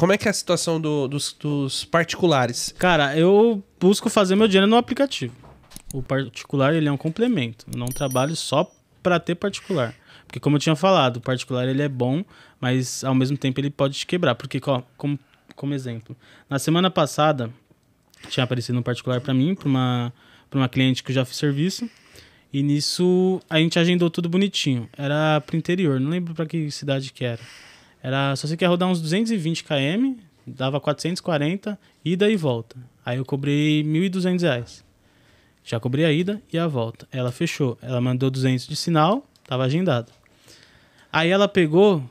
Como é que é a situação do, dos, dos, particulares? Cara, eu busco fazer meu dinheiro no aplicativo. O particular ele é um complemento. Eu não trabalho só para ter particular. Porque como eu tinha falado, o particular ele é bom, mas ao mesmo tempo ele pode te quebrar. Porque, ó, como, como exemplo, na semana passada tinha aparecido um particular para mim, para uma, uma cliente que eu já fiz serviço. E nisso a gente agendou tudo bonitinho. Era o interior, não lembro para que cidade que era. Era, só sei que ia rodar uns 220 km, dava 440, ida e volta. Aí eu cobrei 1.200 reais. Já cobri a ida e a volta. Ela fechou. Ela mandou 200 de sinal, tava agendado. Aí ela pegou,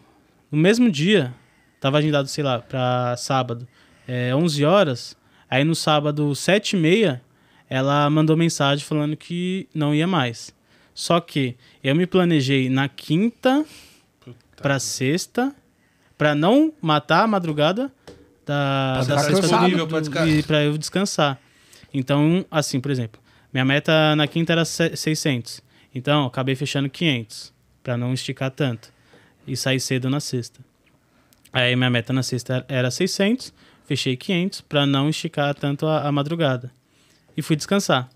no mesmo dia, tava agendado, sei lá, pra sábado, é, eh, 11 horas. Aí no sábado, 7 e meia, ela mandou mensagem falando que não ia mais. Só que eu me planejei na quinta para sexta para não matar a madrugada da, pra da sexta disponível do, pra descansar. e para eu descansar. Então, assim, por exemplo, minha meta na quinta era 600. Então, acabei fechando 500 para não esticar tanto e sair cedo na sexta. Aí minha meta na sexta era 600, fechei 500 para não esticar tanto a, a, madrugada e fui descansar.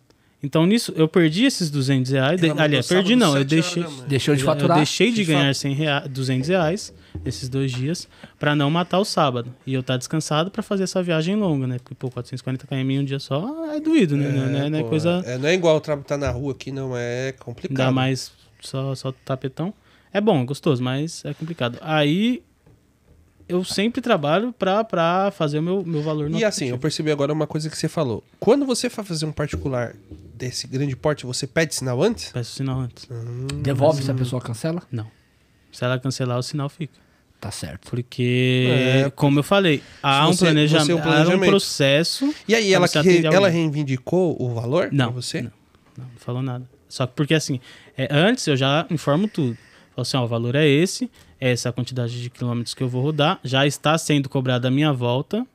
Então nisso eu perdi esses 200 reais. De, aliás, perdi não, eu deixei, deixou de faturar. Eu deixei de ganhar 100 reais, 200 reais esses dois dias, para não matar o sábado. E eu estar tá descansado para fazer essa viagem longa, né? Porque, pô, 440 km em um dia só é doído, né? É, não, é, não é coisa... É, é, não é igual estar tá na rua aqui, não. É complicado. Dá mais só, só tapetão. É bom, é gostoso, mas é complicado. Aí eu sempre trabalho pra, fazer o meu, meu valor no E assim, eu percebi agora uma coisa que você falou. Quando você for fazer um particular desse grande porte, você pede sinal antes? Peço sinal antes. Hum, Devolve mas... se a hum. pessoa cancela? Não. Se ela cancelar, o sinal fica tá certo. Porque, é, como eu falei, há você, um, planejamento, é um, planejamento, um processo. E aí, ela, re, ela reivindicou o valor não, pra você? Não, não, não falou nada. Só que porque assim, é, antes eu já informo tudo. Falo assim, ó, o valor é esse, é essa a quantidade de quilômetros que eu vou rodar, já está sendo cobrada a minha volta.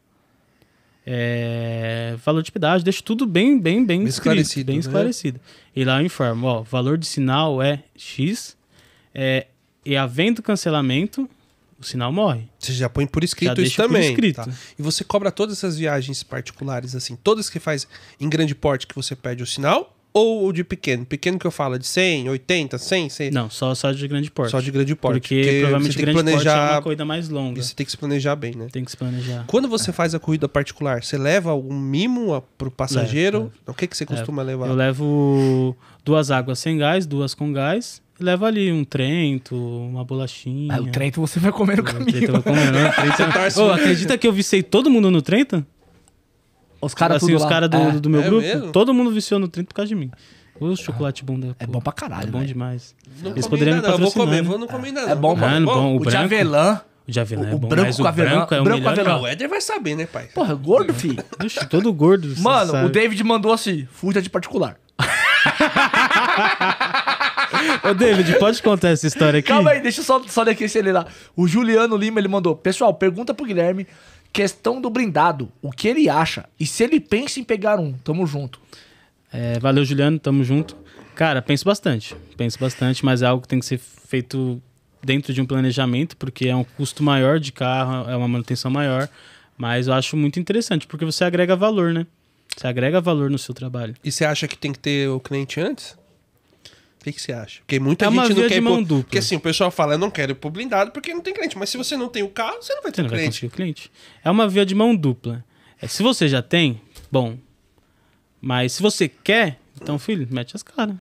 É, valor de pedágio, deixo tudo bem, bem, bem, escrito, esclarecido. Bem né? esclarecido. E lá eu informo, ó, valor de sinal é X, é, e havendo cancelamento, o sinal morre. Você já põe por escrito já isso também. Por escrito. Tá? E você cobra todas essas viagens particulares, assim, todas que faz em grande porte que você pede o sinal, ou o de pequeno? Pequeno que eu falo, é de 100, 80, 100? 100? Não, só, só de grande porte. Só de grande porte. Porque, porque provavelmente você tem grande que planejar... porte é uma corrida mais longa. E você tem que se planejar bem, né? Tem que se planejar. Quando você é. faz a corrida particular, você leva algum mimo pro passageiro? Levo, levo. O que, que você costuma levo. É, levar? Eu levo duas águas sem gás, duas com gás leva ali um Trento, uma bolachinha. Ah, o Trento você vai comer no caminho. O Trento vai comer, né? Trento... oh, acredita que eu vicei todo mundo no Trento? Os caras assim, os caras do, é. do, meu é grupo, mesmo? todo mundo viciou no 30 por causa de mim. O chocolate bom da É bom pra caralho, É bom véio. demais. Não Eles poderiam me patrocinar. Eu vou comer, né? vou não comer nada. É bom, mano. bom. O, o branco, de avelã. O de avelã o, é bom, o branco mas o avelã, branco é o branco a Avelã. O Éder vai saber, né, pai? Porra, é gordo, filho. todo gordo. Mano, o David mandou assim, fuja de particular. Ô, David, pode contar essa história aqui? Calma aí, deixa eu só, só daqui lá O Juliano Lima, ele mandou. Pessoal, pergunta pro Guilherme Questão do blindado, o que ele acha e se ele pensa em pegar um. Tamo junto. É, valeu, Juliano, tamo junto. Cara, penso bastante, penso bastante, mas é algo que tem que ser feito dentro de um planejamento, porque é um custo maior de carro, é uma manutenção maior, mas eu acho muito interessante, porque você agrega valor, né? Você agrega valor no seu trabalho. E você acha que tem que ter o cliente antes? que, que você acha? Porque muita é gente não quer. Mão dupla. Porque assim, o pessoal fala, eu não quero ir pro blindado porque não tem cliente. Mas se você não tem o carro, você não vai ter você não cliente. Vai cliente. É uma via de mão dupla. É, se você já tem, bom. Mas se você quer, então, filho, mete as caras.